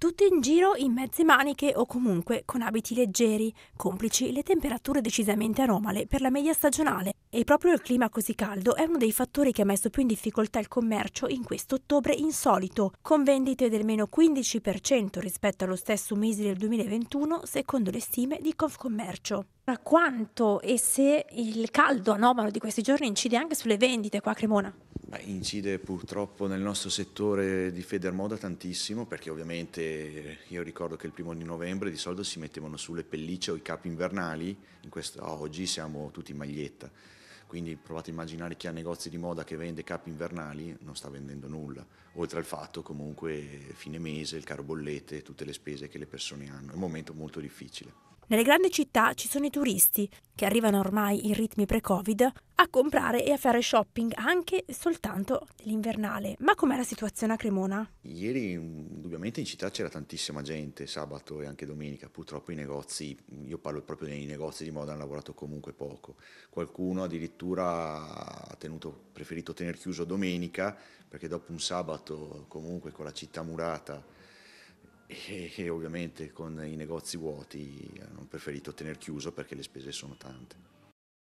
Tutti in giro in mezze maniche o comunque con abiti leggeri, complici le temperature decisamente anomale per la media stagionale. E proprio il clima così caldo è uno dei fattori che ha messo più in difficoltà il commercio in questo ottobre insolito, con vendite del meno 15% rispetto allo stesso mese del 2021, secondo le stime di Confcommercio. Ma quanto e se il caldo anomalo di questi giorni incide anche sulle vendite qua a Cremona? Beh, incide purtroppo nel nostro settore di Federmoda tantissimo perché ovviamente eh, io ricordo che il primo di novembre di solito si mettevano sulle pellicce o i capi invernali, in questo, oggi siamo tutti in maglietta. Quindi provate a immaginare chi ha negozi di moda che vende capi invernali, non sta vendendo nulla, oltre al fatto comunque fine mese, il caro bollette, tutte le spese che le persone hanno, è un momento molto difficile. Nelle grandi città ci sono i turisti, che arrivano ormai in ritmi pre-Covid, a comprare e a fare shopping anche soltanto dell'invernale. Ma com'è la situazione a Cremona? Ieri indubbiamente in città c'era tantissima gente sabato e anche domenica, purtroppo i negozi, io parlo proprio dei negozi di moda, hanno lavorato comunque poco, qualcuno addirittura ha tenuto, preferito tenere chiuso domenica perché dopo un sabato comunque con la città murata e, e ovviamente con i negozi vuoti hanno preferito tenere chiuso perché le spese sono tante.